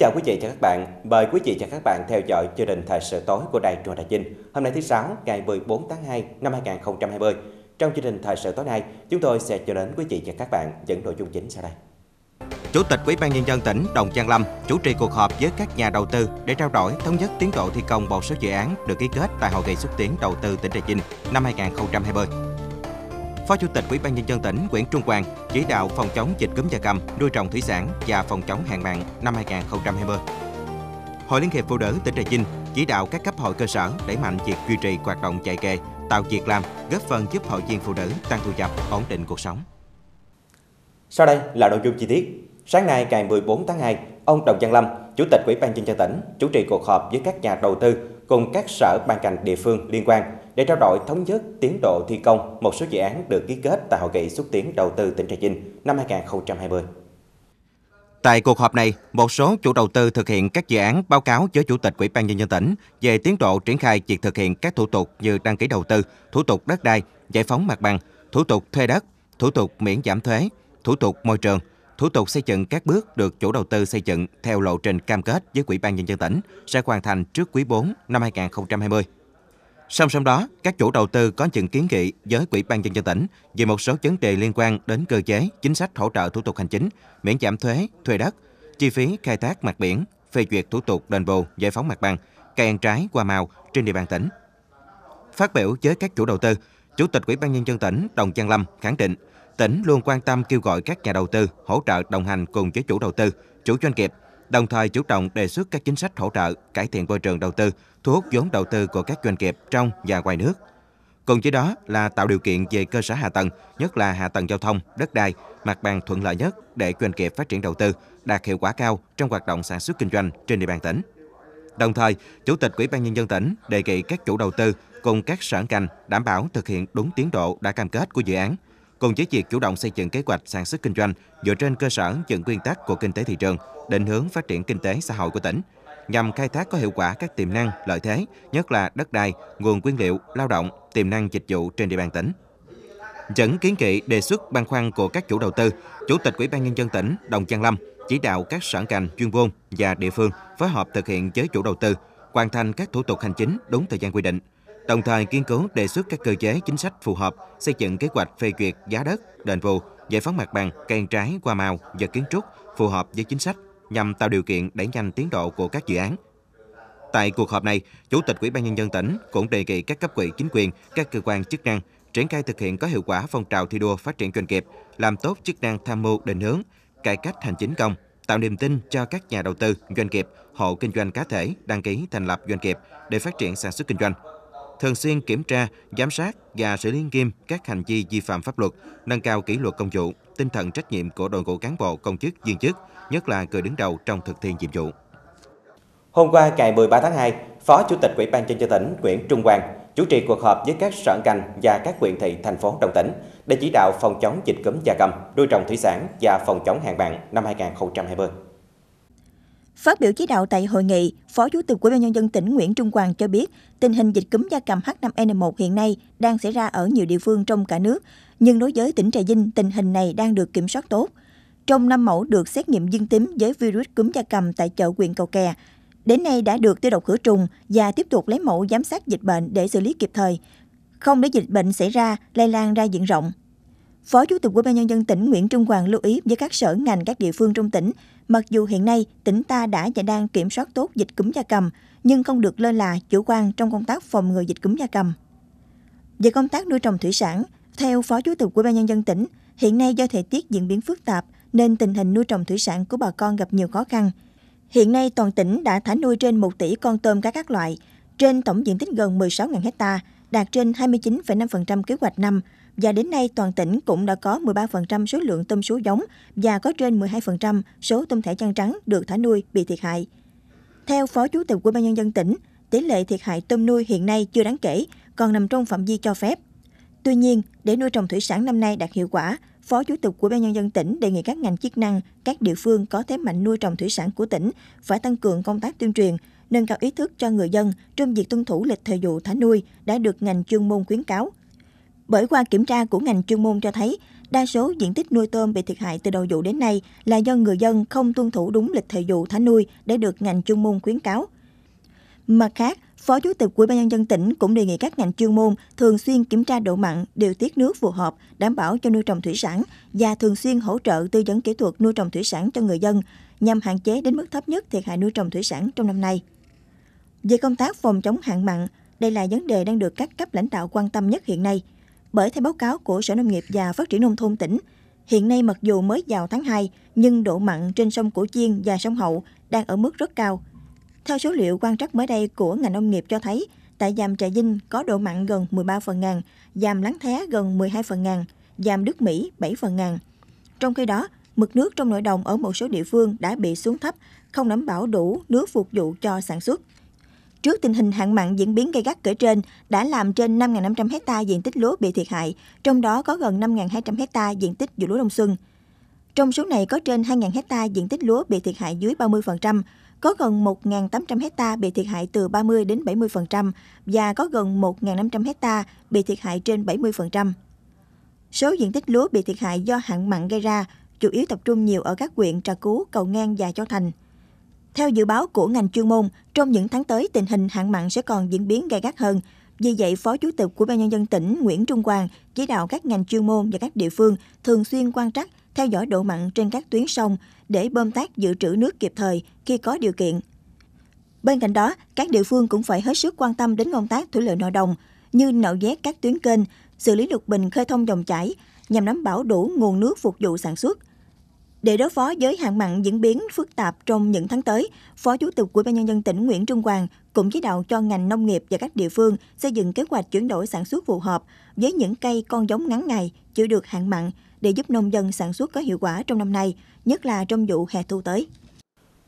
chào quý vị và các bạn. Mời quý vị và các bạn theo dõi chương trình Thời sự tối của Đài Truyền Đà Vinh. Hôm nay thứ Sáu, ngày 14 tháng 2 năm 2020. Trong chương trình Thời sự tối nay, chúng tôi sẽ cho đến quý vị và các bạn những nội dung chính sau đây. Chủ tịch Ủy ban Nhân dân tỉnh Đồng Giang Lâm chủ trì cuộc họp với các nhà đầu tư để trao đổi thống nhất tiến độ thi công một số dự án được ký kết tại Hội nghị xúc tiến đầu tư tỉnh Trà Vinh năm 2020. Phó Chủ tịch Ủy ban nhân dân tỉnh Nguyễn Trung Quang chỉ đạo phòng chống dịch cúm gia cầm, nuôi trồng thủy sản và phòng chống hạn mặn năm 2020. Hội Liên hiệp Phụ nữ tỉnh Trà Vinh chỉ đạo các cấp hội cơ sở đẩy mạnh việc duy trì hoạt động chạy kề, tạo việc làm, góp phần giúp hội viên phụ nữ tăng thu nhập, ổn định cuộc sống. Sau đây là nội dung chi tiết. Sáng nay ngày 14 tháng 2, ông Đồng Văn Lâm, Chủ tịch Ủy ban nhân dân tỉnh, chủ trì cuộc họp với các nhà đầu tư cùng các sở ban ngành địa phương liên quan để trao đổi thống nhất tiến độ thi công một số dự án được ký kết tại Hội nghị xúc tiến đầu tư tỉnh Trà Vinh năm 2020. Tại cuộc họp này, một số chủ đầu tư thực hiện các dự án báo cáo với Chủ tịch Ủy ban nhân dân tỉnh về tiến độ triển khai việc thực hiện các thủ tục như đăng ký đầu tư, thủ tục đất đai, giải phóng mặt bằng, thủ tục thuê đất, thủ tục miễn giảm thuế, thủ tục môi trường, thủ tục xây dựng các bước được chủ đầu tư xây dựng theo lộ trình cam kết với Ủy ban nhân dân tỉnh sẽ hoàn thành trước quý 4 năm 2020. Song song đó, các chủ đầu tư có những kiến nghị với Ủy ban nhân dân tỉnh về một số vấn đề liên quan đến cơ chế, chính sách hỗ trợ thủ tục hành chính, miễn giảm thuế, thuê đất, chi phí khai thác mặt biển, phê duyệt thủ tục đền bù, giải phóng mặt bằng, cây ăn trái qua màu trên địa bàn tỉnh. Phát biểu với các chủ đầu tư, Chủ tịch Ủy ban nhân dân tỉnh Đồng Giang Lâm khẳng định tỉnh luôn quan tâm kêu gọi các nhà đầu tư hỗ trợ đồng hành cùng với chủ đầu tư, chủ doanh nghiệp đồng thời chủ trọng đề xuất các chính sách hỗ trợ, cải thiện môi trường đầu tư, thu hút vốn đầu tư của các doanh nghiệp trong và ngoài nước. Cùng với đó là tạo điều kiện về cơ sở hạ tầng, nhất là hạ tầng giao thông, đất đai, mặt bằng thuận lợi nhất để doanh nghiệp phát triển đầu tư, đạt hiệu quả cao trong hoạt động sản xuất kinh doanh trên địa bàn tỉnh. Đồng thời, Chủ tịch Ủy ban Nhân dân tỉnh đề nghị các chủ đầu tư cùng các sở ngành đảm bảo thực hiện đúng tiến độ đã cam kết của dự án – cùng với việc chủ động xây dựng kế hoạch sản xuất kinh doanh dựa trên cơ sở những nguyên tắc của kinh tế thị trường, định hướng phát triển kinh tế xã hội của tỉnh nhằm khai thác có hiệu quả các tiềm năng, lợi thế, nhất là đất đai, nguồn nguyên liệu, lao động, tiềm năng dịch vụ trên địa bàn tỉnh. Dẫn kiến nghị đề xuất băn khoăn của các chủ đầu tư, Chủ tịch Ủy ban nhân dân tỉnh Đồng Giang Lâm chỉ đạo các sở ngành chuyên môn và địa phương phối hợp thực hiện với chủ đầu tư, hoàn thành các thủ tục hành chính đúng thời gian quy định, đồng thời kiên cố đề xuất các cơ chế chính sách phù hợp, xây dựng kế hoạch phê duyệt giá đất, đền bù, giải phóng mặt bằng, cây trái, qua màu và kiến trúc phù hợp với chính sách nhằm tạo điều kiện đẩy nhanh tiến độ của các dự án. Tại cuộc họp này, Chủ tịch Ủy ban nhân dân tỉnh cũng đề nghị các cấp ủy chính quyền, các cơ quan chức năng triển khai thực hiện có hiệu quả phong trào thi đua phát triển doanh nghiệp, làm tốt chức năng tham mưu định hướng, cải cách hành chính công, tạo niềm tin cho các nhà đầu tư, doanh nghiệp, hộ kinh doanh cá thể đăng ký thành lập doanh nghiệp để phát triển sản xuất kinh doanh, thường xuyên kiểm tra, giám sát và xử lý nghiêm các hành vi vi phạm pháp luật, nâng cao kỷ luật công vụ, tinh thần trách nhiệm của đội ngũ cán bộ công chức viên chức, nhất là người đứng đầu trong thực thi nhiệm vụ. Hôm qua ngày 13 tháng 2, Phó Chủ tịch Ủy ban nhân dân tỉnh Nguyễn Trung Hoàng chủ trì cuộc họp với các sở ngành và các huyện thị thành phố trong tỉnh để chỉ đạo phòng chống dịch cúm gia cầm, nuôi trồng thủy sản và phòng chống hàng mặn năm 2020. Phát biểu chỉ đạo tại hội nghị, Phó Chủ tịch Ủy ban nhân dân tỉnh Nguyễn Trung Hoàng cho biết, tình hình dịch cúm gia cầm H5N1 hiện nay đang xảy ra ở nhiều địa phương trong cả nước, nhưng đối với tỉnh Trà Vinh, tình hình này đang được kiểm soát tốt. Trong năm mẫu được xét nghiệm dương tính với virus cúm gia cầm tại chợ huyện Cầu Kè, đến nay đã được tiêu độc khử trùng và tiếp tục lấy mẫu giám sát dịch bệnh để xử lý kịp thời, không để dịch bệnh xảy ra lây lan ra diện rộng. Phó Chủ tịch Ủy ban nhân dân tỉnh Nguyễn Trung Hoàng lưu ý với các sở ngành các địa phương trong tỉnh Mặc dù hiện nay tỉnh ta đã và đang kiểm soát tốt dịch cúm gia cầm, nhưng không được lơ là chủ quan trong công tác phòng ngừa dịch cúm gia cầm. Về công tác nuôi trồng thủy sản, theo Phó Chủ tịch Ủy ban nhân dân tỉnh, hiện nay do thời tiết diễn biến phức tạp nên tình hình nuôi trồng thủy sản của bà con gặp nhiều khó khăn. Hiện nay toàn tỉnh đã thả nuôi trên 1 tỷ con tôm cá các loại, trên tổng diện tích gần 16.000 hecta, đạt trên 29,5% kế hoạch năm, và đến nay toàn tỉnh cũng đã có 13% số lượng tôm sú giống và có trên 12% số tôm thẻ chân trắng được thả nuôi bị thiệt hại. Theo Phó Chủ tịch Ủy ban nhân dân tỉnh, tỷ lệ thiệt hại tôm nuôi hiện nay chưa đáng kể, còn nằm trong phạm vi cho phép. Tuy nhiên, để nuôi trồng thủy sản năm nay đạt hiệu quả, Phó Chủ tịch Ủy ban nhân dân tỉnh đề nghị các ngành chức năng, các địa phương có thế mạnh nuôi trồng thủy sản của tỉnh phải tăng cường công tác tuyên truyền, nâng cao ý thức cho người dân trong việc tuân thủ lịch thời vụ thả nuôi đã được ngành chuyên môn khuyến cáo, bởi qua kiểm tra của ngành chuyên môn cho thấy đa số diện tích nuôi tôm bị thiệt hại từ đầu vụ đến nay là do người dân không tuân thủ đúng lịch thời vụ thả nuôi để được ngành chuyên môn khuyến cáo. Mặt khác, Phó Chủ tịch Ủy ban nhân dân tỉnh cũng đề nghị các ngành chuyên môn thường xuyên kiểm tra độ mặn, điều tiết nước phù hợp, đảm bảo cho nuôi trồng thủy sản và thường xuyên hỗ trợ tư vấn kỹ thuật nuôi trồng thủy sản cho người dân nhằm hạn chế đến mức thấp nhất thiệt hại nuôi trồng thủy sản trong năm nay. Về công tác phòng chống hạn mặn, đây là vấn đề đang được các cấp lãnh đạo quan tâm nhất hiện nay – bởi theo báo cáo của Sở Nông nghiệp và Phát triển Nông thôn tỉnh, hiện nay mặc dù mới vào tháng 2, nhưng độ mặn trên sông Cổ Chiên và sông Hậu đang ở mức rất cao. Theo số liệu quan trắc mới đây của ngành nông nghiệp cho thấy, tại dàm Trà Vinh có độ mặn gần 13 phần ngàn, dàm Láng Thé gần 12 phần ngàn, dàm Đức Mỹ 7 phần ngàn. Trong khi đó, mực nước trong nội đồng ở một số địa phương đã bị xuống thấp, không đảm bảo đủ nước phục vụ cho sản xuất. Trước tình hình hạn mặn diễn biến gây gắt kể trên đã làm trên 5.500 hecta diện tích lúa bị thiệt hại, trong đó có gần 5.200 hecta diện tích vụ lúa đông xuân. Trong số này có trên 2.000 hecta diện tích lúa bị thiệt hại dưới 30%, có gần 1.800 hecta bị thiệt hại từ 30 đến 70% và có gần 1.500 hecta bị thiệt hại trên 70%. Số diện tích lúa bị thiệt hại do hạn mặn gây ra chủ yếu tập trung nhiều ở các huyện Trà Cú, Cầu Ngang và Châu Thành – theo dự báo của ngành chuyên môn, trong những tháng tới tình hình hạn mặn sẽ còn diễn biến gay gắt hơn. Vì vậy, Phó Chủ tịch của Ban nhân dân tỉnh Nguyễn Trung Hoàng chỉ đạo các ngành chuyên môn và các địa phương thường xuyên quan trắc, theo dõi độ mặn trên các tuyến sông để bơm tác dự trữ nước kịp thời khi có điều kiện. Bên cạnh đó, các địa phương cũng phải hết sức quan tâm đến công tác thủy lợi nội đồng như nạo vét các tuyến kênh, xử lý lục bình khơi thông dòng chảy nhằm đảm bảo đủ nguồn nước phục vụ sản xuất – để đối phó với hạn mặn diễn biến phức tạp trong những tháng tới, Phó Chủ tịch Ủy ban nhân dân tỉnh Nguyễn Trung Hoàng cũng chỉ đạo cho ngành nông nghiệp và các địa phương xây dựng kế hoạch chuyển đổi sản xuất phù hợp với những cây con giống ngắn ngày chịu được hạn mặn để giúp nông dân sản xuất có hiệu quả trong năm nay, nhất là trong vụ hè thu tới.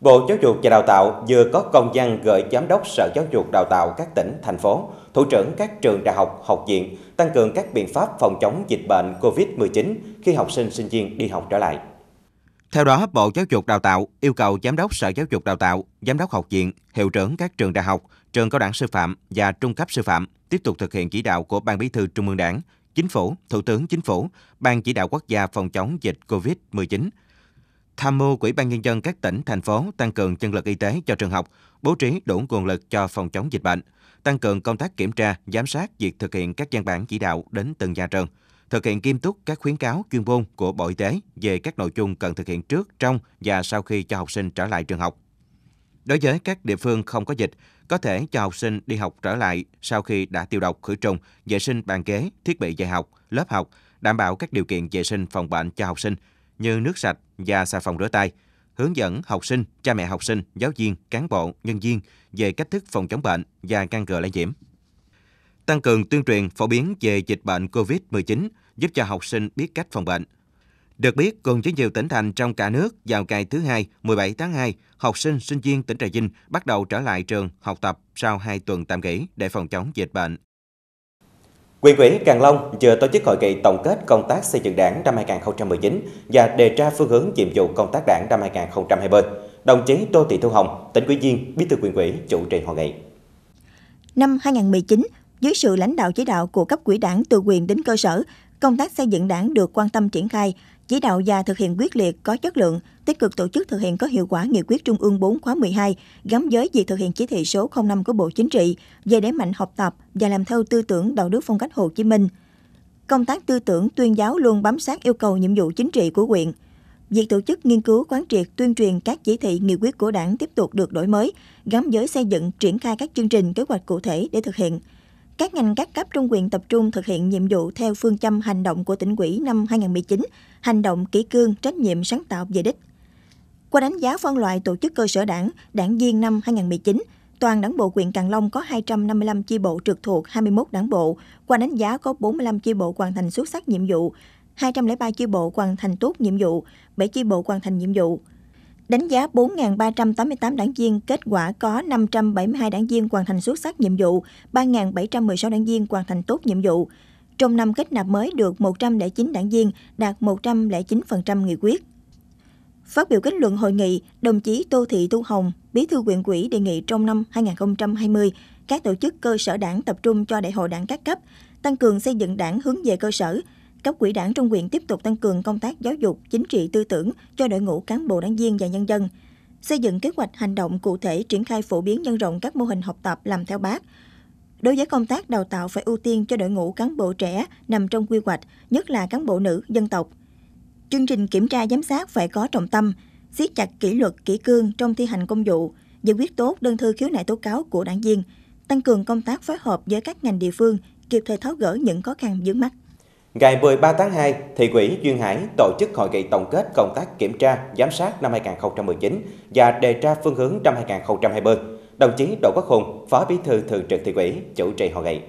Bộ Giáo dục và Đào tạo vừa có công văn gửi Giám đốc Sở Giáo dục Đào tạo các tỉnh, thành phố, thủ trưởng các trường đại học, học viện tăng cường các biện pháp phòng chống dịch bệnh COVID-19 khi học sinh sinh viên đi học trở lại. Theo đó, Bộ Giáo dục Đào tạo yêu cầu Giám đốc Sở Giáo dục Đào tạo, Giám đốc học viện, hiệu trưởng các trường đại học, trường cao đẳng sư phạm và trung cấp sư phạm tiếp tục thực hiện chỉ đạo của Ban Bí thư Trung ương Đảng, Chính phủ, Thủ tướng Chính phủ, Ban chỉ đạo quốc gia phòng chống dịch COVID-19, tham mưu Quỹ ban nhân dân các tỉnh, thành phố tăng cường nhân lực y tế cho trường học, bố trí đủ nguồn lực cho phòng chống dịch bệnh, tăng cường công tác kiểm tra, giám sát việc thực hiện các văn bản chỉ đạo đến từng nhà trường thực hiện nghiêm túc các khuyến cáo chuyên môn của Bộ Y tế về các nội dung cần thực hiện trước, trong và sau khi cho học sinh trở lại trường học. Đối với các địa phương không có dịch, có thể cho học sinh đi học trở lại sau khi đã tiêu độc khử trùng, vệ sinh bàn ghế, thiết bị dạy học, lớp học, đảm bảo các điều kiện vệ sinh phòng bệnh cho học sinh như nước sạch và xà phòng rửa tay, hướng dẫn học sinh, cha mẹ học sinh, giáo viên, cán bộ, nhân viên về cách thức phòng chống bệnh và ngăn ngừa lây nhiễm tăng cường tuyên truyền phổ biến về dịch bệnh COVID-19, giúp cho học sinh biết cách phòng bệnh. Được biết, cùng với nhiều tỉnh thành trong cả nước, vào ngày thứ Hai, 17 tháng 2, học sinh, sinh viên tỉnh Trà Vinh bắt đầu trở lại trường học tập sau 2 tuần tạm nghỉ để phòng chống dịch bệnh. Quyền ủy Càng Long vừa tổ chức hội nghị tổng kết công tác xây dựng đảng năm 2019 và đề ra phương hướng nhiệm vụ công tác đảng năm 2020. Đồng chí Tô Thị Thu Hồng, tỉnh ủy viên, bí thư quyền ủy, chủ trì hội nghị. Năm 2019, dưới sự lãnh đạo chỉ đạo của cấp quỹ đảng từ quyền đến cơ sở, Công tác xây dựng đảng được quan tâm triển khai, chỉ đạo và thực hiện quyết liệt có chất lượng, tích cực tổ chức thực hiện có hiệu quả nghị quyết Trung ương 4 khóa 12 gắn với việc thực hiện chỉ thị số 05 của Bộ Chính trị về đẩy mạnh học tập và làm theo tư tưởng đạo đức phong cách Hồ Chí Minh. Công tác tư tưởng tuyên giáo luôn bám sát yêu cầu nhiệm vụ chính trị của huyện. Việc tổ chức nghiên cứu quán triệt tuyên truyền các chỉ thị nghị quyết của đảng tiếp tục được đổi mới, gắn với xây dựng triển khai các chương trình kế hoạch cụ thể để thực hiện – các ngành các cấp trong quyền tập trung thực hiện nhiệm vụ theo phương châm hành động của tỉnh ủy năm 2019, hành động kỹ cương, trách nhiệm sáng tạo về đích. Qua đánh giá phân loại tổ chức cơ sở đảng, đảng viên năm 2019, toàn đảng bộ huyện Càng Long có 255 chi bộ trực thuộc 21 đảng bộ, qua đánh giá có 45 chi bộ hoàn thành xuất sắc nhiệm vụ, 203 chi bộ hoàn thành tốt nhiệm vụ, 7 chi bộ hoàn thành nhiệm vụ đánh giá 4.388 đảng viên, kết quả có 572 đảng viên hoàn thành xuất sắc nhiệm vụ, 3.716 đảng viên hoàn thành tốt nhiệm vụ. Trong năm kết nạp mới được 109 đảng viên, đạt 109% nghị quyết. Phát biểu kết luận hội nghị, đồng chí Tô Thị Thu Hồng, Bí thư huyện ủy đề nghị trong năm 2020, các tổ chức cơ sở đảng tập trung cho đại hội đảng các cấp, tăng cường xây dựng đảng hướng về cơ sở, Cấp quỹ đảng trong huyện tiếp tục tăng cường công tác giáo dục, chính trị tư tưởng cho đội ngũ cán bộ đảng viên và nhân dân, xây dựng kế hoạch hành động cụ thể triển khai phổ biến nhân rộng các mô hình học tập làm theo bác. Đối với công tác đào tạo phải ưu tiên cho đội ngũ cán bộ trẻ nằm trong quy hoạch, nhất là cán bộ nữ, dân tộc. Chương trình kiểm tra giám sát phải có trọng tâm, siết chặt kỷ luật, kỷ cương trong thi hành công vụ, giải quyết tốt đơn thư khiếu nại tố cáo của đảng viên, tăng cường công tác phối hợp với các ngành địa phương, kịp thời tháo gỡ những khó khăn vướng mắt. Ngày 13 tháng 2, Thị ủy Duyên Hải tổ chức hội nghị tổng kết công tác kiểm tra, giám sát năm 2019 và đề ra phương hướng năm 2020. Đồng chí Đỗ Quốc Hùng, Phó Bí thư Thường trực Thị ủy, chủ trì hội nghị.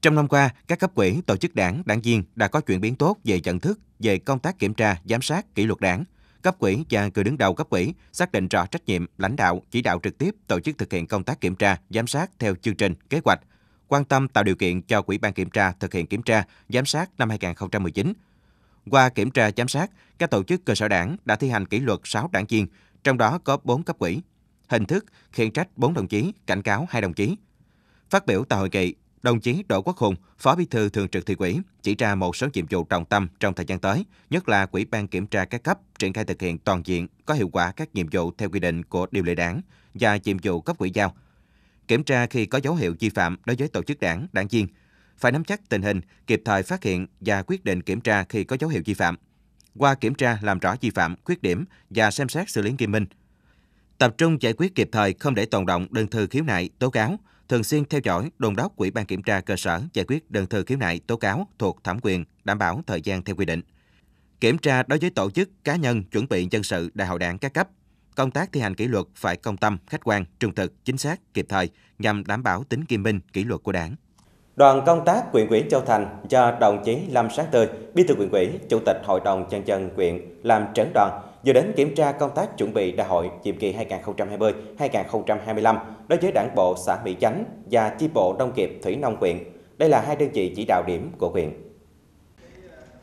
Trong năm qua, các cấp ủy, tổ chức đảng, đảng viên đã có chuyển biến tốt về nhận thức, về công tác kiểm tra, giám sát, kỷ luật đảng. Cấp ủy và người đứng đầu cấp ủy xác định rõ trách nhiệm, lãnh đạo, chỉ đạo trực tiếp tổ chức thực hiện công tác kiểm tra, giám sát theo chương trình, kế hoạch, quan tâm tạo điều kiện cho quỹ ban kiểm tra thực hiện kiểm tra, giám sát năm 2019. Qua kiểm tra giám sát, các tổ chức cơ sở đảng đã thi hành kỷ luật 6 đảng viên, trong đó có 4 cấp quỹ Hình thức khiển trách 4 đồng chí, cảnh cáo 2 đồng chí. Phát biểu tại hội nghị, đồng chí Đỗ Quốc Hùng, Phó Bí thư Thường trực Thị ủy chỉ ra một số nhiệm vụ trọng tâm trong thời gian tới, nhất là quỹ ban kiểm tra các cấp triển khai thực hiện toàn diện có hiệu quả các nhiệm vụ theo quy định của điều lệ đảng và nhiệm vụ cấp quỹ giao kiểm tra khi có dấu hiệu vi phạm đối với tổ chức đảng, đảng viên, phải nắm chắc tình hình, kịp thời phát hiện và quyết định kiểm tra khi có dấu hiệu vi phạm. Qua kiểm tra làm rõ vi phạm, khuyết điểm và xem xét xử lý nghiêm minh. Tập trung giải quyết kịp thời không để tồn động đơn thư khiếu nại, tố cáo, thường xuyên theo dõi, đôn đốc Ủy ban kiểm tra cơ sở giải quyết đơn thư khiếu nại, tố cáo thuộc thẩm quyền, đảm bảo thời gian theo quy định. Kiểm tra đối với tổ chức cá nhân chuẩn bị nhân sự đại hội đảng các cấp công tác thi hành kỷ luật phải công tâm, khách quan, trung thực, chính xác, kịp thời nhằm đảm bảo tính nghiêm minh, kỷ luật của Đảng. Đoàn công tác quyện ủy Châu Thành do đồng chí Lâm Sáng Tươi, Bí thư quyện ủy, Chủ tịch Hội đồng nhân dân quyện làm trưởng đoàn vừa đến kiểm tra công tác chuẩn bị đại hội nhiệm kỳ 2020-2025 đối với Đảng bộ xã Mỹ Chánh và chi bộ Đông Kiệp Thủy Nông quyện. Đây là hai đơn vị chỉ đạo điểm của quyện.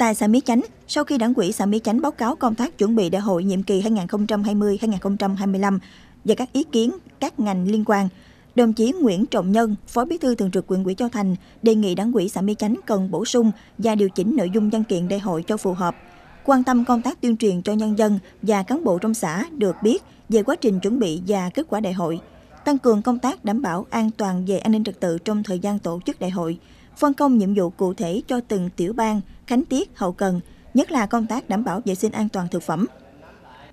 Tại xã mỹ Chánh, sau khi Đảng quỹ xã mỹ Chánh báo cáo công tác chuẩn bị đại hội nhiệm kỳ 2020-2025 và các ý kiến các ngành liên quan, đồng chí Nguyễn Trọng Nhân, Phó Bí thư Thường trực Quận ủy Châu Thành đề nghị Đảng quỹ xã mỹ Chánh cần bổ sung và điều chỉnh nội dung văn kiện đại hội cho phù hợp, quan tâm công tác tuyên truyền cho nhân dân và cán bộ trong xã được biết về quá trình chuẩn bị và kết quả đại hội, tăng cường công tác đảm bảo an toàn về an ninh trật tự trong thời gian tổ chức đại hội phân công nhiệm vụ cụ thể cho từng tiểu bang, khánh tiết, hậu cần, nhất là công tác đảm bảo vệ sinh an toàn thực phẩm.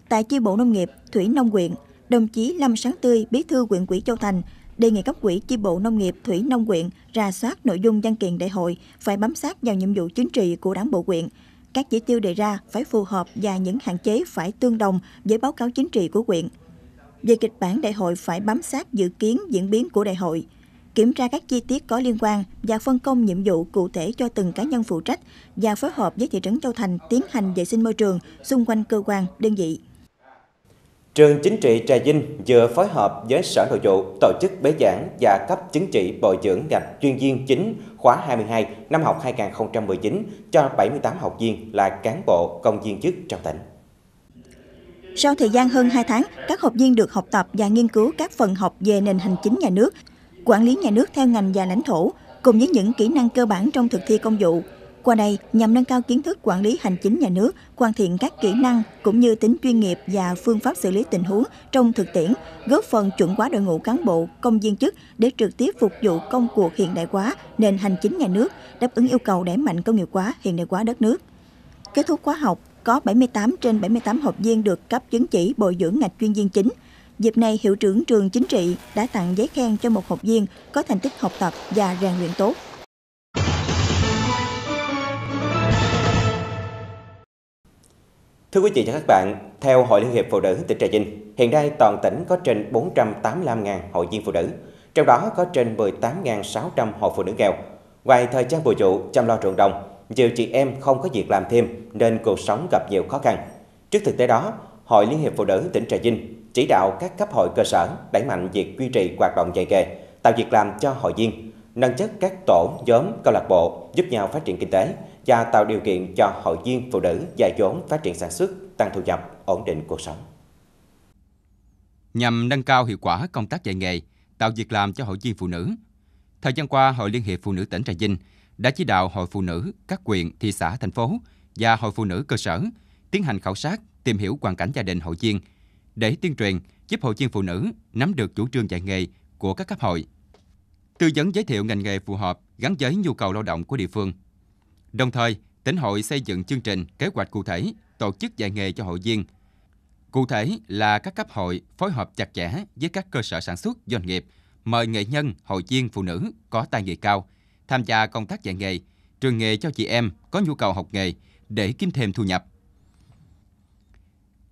Tại chi bộ nông nghiệp Thủy Nông huyện, đồng chí Lâm Sáng Tươi, bí thư huyện ủy Châu Thành, đề nghị cấp quỹ chi bộ nông nghiệp Thủy Nông huyện ra soát nội dung văn kiện đại hội phải bám sát vào nhiệm vụ chính trị của đảng bộ huyện. Các chỉ tiêu đề ra phải phù hợp và những hạn chế phải tương đồng với báo cáo chính trị của huyện. Về kịch bản đại hội phải bám sát dự kiến diễn biến của đại hội – kiểm tra các chi tiết có liên quan và phân công nhiệm vụ cụ thể cho từng cá nhân phụ trách và phối hợp với thị trấn Châu Thành tiến hành vệ sinh môi trường xung quanh cơ quan đơn vị. Trường Chính trị Trà Vinh vừa phối hợp với Sở Nội vụ tổ chức bế giảng và cấp chứng chỉ bồi dưỡng ngành chuyên viên chính khóa 22 năm học 2019 cho 78 học viên là cán bộ công viên chức trong tỉnh. Sau thời gian hơn 2 tháng, các học viên được học tập và nghiên cứu các phần học về nền hành chính nhà nước quản lý nhà nước theo ngành và lãnh thổ cùng với những kỹ năng cơ bản trong thực thi công vụ. Qua đây nhằm nâng cao kiến thức quản lý hành chính nhà nước, hoàn thiện các kỹ năng cũng như tính chuyên nghiệp và phương pháp xử lý tình huống trong thực tiễn, góp phần chuẩn hóa đội ngũ cán bộ, công viên chức để trực tiếp phục vụ công cuộc hiện đại hóa nền hành chính nhà nước, đáp ứng yêu cầu đẩy mạnh công nghiệp hóa, hiện đại hóa đất nước. Kết thúc khóa học, có 78 trên 78 học viên được cấp chứng chỉ bồi dưỡng ngạch chuyên viên chính – Dịp này, Hiệu trưởng trường chính trị đã tặng giấy khen cho một học viên có thành tích học tập và rèn luyện tốt. Thưa quý vị và các bạn, theo Hội Liên hiệp Phụ nữ tỉnh Trà Vinh, hiện nay toàn tỉnh có trên 485.000 hội viên phụ nữ, trong đó có trên 18.600 hội phụ nữ nghèo. Ngoài thời gian vụ trụ chăm lo ruộng đồng, nhiều chị em không có việc làm thêm nên cuộc sống gặp nhiều khó khăn. Trước thực tế đó, Hội Liên hiệp Phụ nữ tỉnh Trà Vinh chỉ đạo các cấp hội cơ sở đẩy mạnh việc duy trì hoạt động dạy nghề, tạo việc làm cho hội viên, nâng chất các tổ, nhóm, câu lạc bộ giúp nhau phát triển kinh tế và tạo điều kiện cho hội viên phụ nữ dạy vốn phát triển sản xuất, tăng thu nhập, ổn định cuộc sống. Nhằm nâng cao hiệu quả công tác dạy nghề, tạo việc làm cho hội viên phụ nữ, thời gian qua Hội Liên hiệp Phụ nữ tỉnh Trà Vinh đã chỉ đạo Hội Phụ nữ các quyền, thị xã, thành phố và Hội Phụ nữ cơ sở tiến hành khảo sát, tìm hiểu hoàn cảnh gia đình hội viên – để tuyên truyền giúp hội viên phụ nữ nắm được chủ trương dạy nghề của các cấp hội, tư vấn giới thiệu ngành nghề phù hợp gắn với nhu cầu lao động của địa phương. Đồng thời, tỉnh hội xây dựng chương trình, kế hoạch cụ thể, tổ chức dạy nghề cho hội viên. Cụ thể là các cấp hội phối hợp chặt chẽ với các cơ sở sản xuất doanh nghiệp, mời nghệ nhân, hội viên phụ nữ có tay nghề cao tham gia công tác dạy nghề, trường nghề cho chị em có nhu cầu học nghề để kiếm thêm thu nhập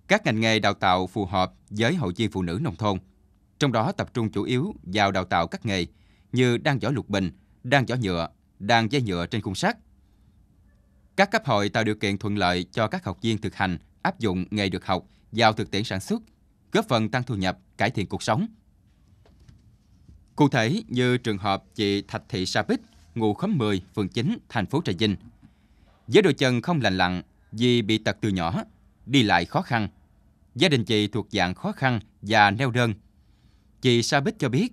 các ngành nghề đào tạo phù hợp với hội viên phụ nữ nông thôn, trong đó tập trung chủ yếu vào đào tạo các nghề như đan giỏ lục bình, đan giỏ nhựa, đan dây nhựa trên khung sắt. Các cấp hội tạo điều kiện thuận lợi cho các học viên thực hành áp dụng nghề được học vào thực tiễn sản xuất, góp phần tăng thu nhập, cải thiện cuộc sống. Cụ thể như trường hợp chị Thạch Thị Sa Bích, ngụ khóm 10, phường 9, thành phố Trà Vinh. Với đôi chân không lành lặn vì bị tật từ nhỏ, đi lại khó khăn, Gia đình chị thuộc dạng khó khăn và neo đơn. Chị Sa Bích cho biết,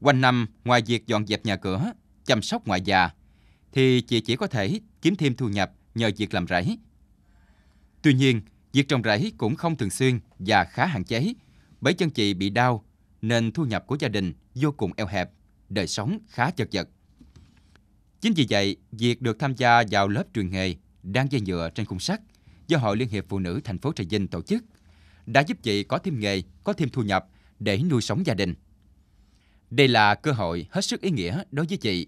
quanh năm ngoài việc dọn dẹp nhà cửa, chăm sóc ngoại già, thì chị chỉ có thể kiếm thêm thu nhập nhờ việc làm rẫy. Tuy nhiên, việc trồng rẫy cũng không thường xuyên và khá hạn chế, bởi chân chị bị đau nên thu nhập của gia đình vô cùng eo hẹp, đời sống khá chật vật. Chính vì vậy, việc được tham gia vào lớp truyền nghề đang dây nhựa trên khung sắt do Hội Liên hiệp Phụ nữ thành phố Trà Vinh tổ chức đã giúp chị có thêm nghề, có thêm thu nhập để nuôi sống gia đình. Đây là cơ hội hết sức ý nghĩa đối với chị.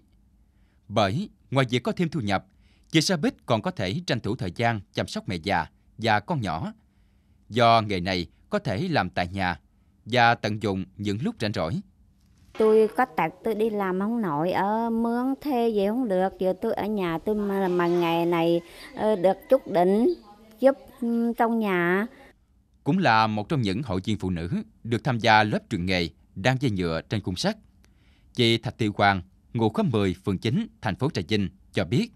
Bởi ngoài việc có thêm thu nhập, chị Sa Bích còn có thể tranh thủ thời gian chăm sóc mẹ già và con nhỏ. Do nghề này có thể làm tại nhà và tận dụng những lúc rảnh rỗi. Tôi có tật tôi đi làm không nổi ở ờ, mướn thuê gì không được, giờ tôi ở nhà tôi mà, mà ngày này ờ, được chút đỉnh giúp trong nhà cũng là một trong những hội viên phụ nữ được tham gia lớp trường nghề đang dây nhựa trên khung sắt. Chị Thạch Tiêu Hoàng, ngụ khóm 10, phường 9, thành phố Trà Vinh cho biết,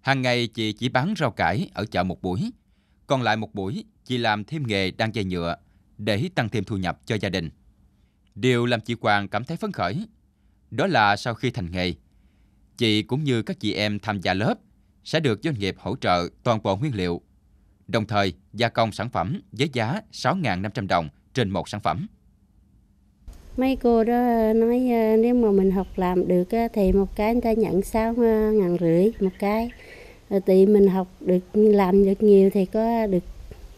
hàng ngày chị chỉ bán rau cải ở chợ một buổi, còn lại một buổi chị làm thêm nghề đang dây nhựa để tăng thêm thu nhập cho gia đình. Điều làm chị Hoàng cảm thấy phấn khởi, đó là sau khi thành nghề, chị cũng như các chị em tham gia lớp sẽ được doanh nghiệp hỗ trợ toàn bộ nguyên liệu đồng thời gia công sản phẩm với giá 6.500 đồng trên một sản phẩm. Mấy cô đó nói à, nếu mà mình học làm được thì một cái người ta nhận 6 à, ngàn rưỡi một cái. Rồi ờ, mình học được làm được nhiều thì có được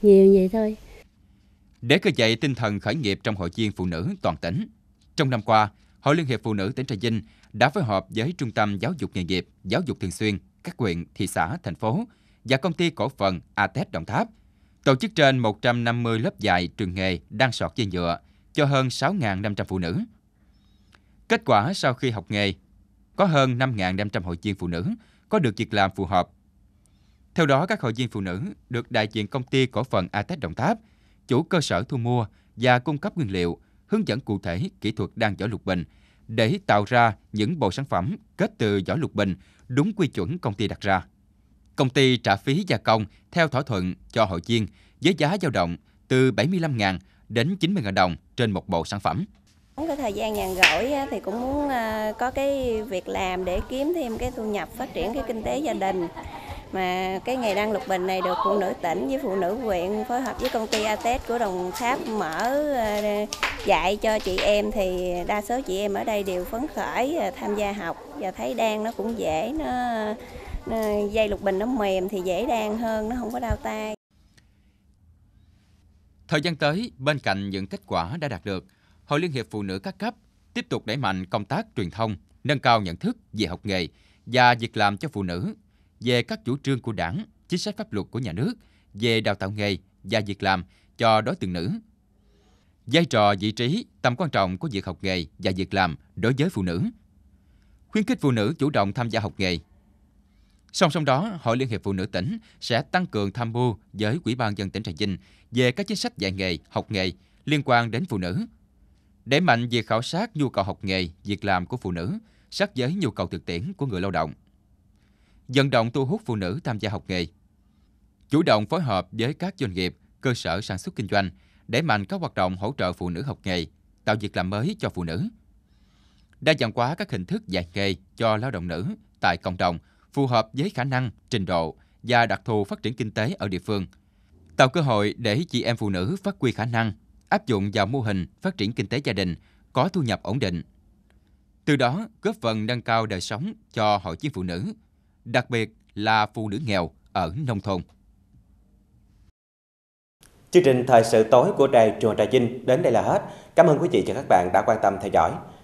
nhiều vậy thôi. Để khơi dậy tinh thần khởi nghiệp trong hội viên phụ nữ toàn tỉnh, trong năm qua, Hội Liên hiệp Phụ nữ tỉnh Trà Vinh đã phối hợp với Trung tâm Giáo dục Nghề nghiệp, Giáo dục Thường xuyên, các huyện, thị xã, thành phố và công ty cổ phần ATET Đồng Tháp tổ chức trên 150 lớp dạy trường nghề đang sọt dây nhựa cho hơn 6.500 phụ nữ. Kết quả sau khi học nghề, có hơn 5.500 hội viên phụ nữ có được việc làm phù hợp. Theo đó, các hội viên phụ nữ được đại diện công ty cổ phần ATEC Đồng Tháp, chủ cơ sở thu mua và cung cấp nguyên liệu, hướng dẫn cụ thể kỹ thuật đan giỏ lục bình để tạo ra những bộ sản phẩm kết từ giỏ lục bình đúng quy chuẩn công ty đặt ra. Công ty trả phí gia công theo thỏa thuận cho hội viên với giá dao động từ 75.000 đến 90.000 đồng trên một bộ sản phẩm. Trong cái thời gian nhàn rỗi thì cũng muốn ờ, có cái việc làm để kiếm thêm cái thu nhập phát triển cái kinh tế gia đình. Mà cái ngày đăng lục bình này được phụ nữ tỉnh với phụ nữ huyện phối hợp với công ty ATES của Đồng Tháp mở ờ, dạy cho chị em thì đa số chị em ở đây đều phấn khởi ờ, tham gia học và thấy đan nó cũng dễ nó Ờ, dây lục bình nó mềm thì dễ đan hơn nó không có đau tay thời gian tới bên cạnh những kết quả đã đạt được hội liên hiệp phụ nữ các cấp tiếp tục đẩy mạnh công tác truyền thông nâng cao nhận thức về học nghề và việc làm cho phụ nữ về các chủ trương của đảng chính sách pháp luật của nhà nước về đào tạo nghề và việc làm cho đối tượng nữ vai trò vị trí tầm quan trọng của việc học nghề và việc làm đối với phụ nữ khuyến khích phụ nữ chủ động tham gia học nghề Song song đó, Hội Liên hiệp Phụ nữ tỉnh sẽ tăng cường tham mưu với Ủy ban dân tỉnh Trà Vinh về các chính sách dạy nghề, học nghề liên quan đến phụ nữ. Để mạnh việc khảo sát nhu cầu học nghề, việc làm của phụ nữ, sát với nhu cầu thực tiễn của người lao động. Vận động thu hút phụ nữ tham gia học nghề. Chủ động phối hợp với các doanh nghiệp, cơ sở sản xuất kinh doanh, để mạnh các hoạt động hỗ trợ phụ nữ học nghề, tạo việc làm mới cho phụ nữ. Đa dạng hóa các hình thức dạy nghề cho lao động nữ tại cộng đồng – phù hợp với khả năng, trình độ và đặc thù phát triển kinh tế ở địa phương, tạo cơ hội để chị em phụ nữ phát huy khả năng, áp dụng vào mô hình phát triển kinh tế gia đình có thu nhập ổn định. Từ đó góp phần nâng cao đời sống cho hội viên phụ nữ, đặc biệt là phụ nữ nghèo ở nông thôn. Chương trình thời sự tối của đài truyền Trà Vinh đến đây là hết. Cảm ơn quý vị và các bạn đã quan tâm theo dõi.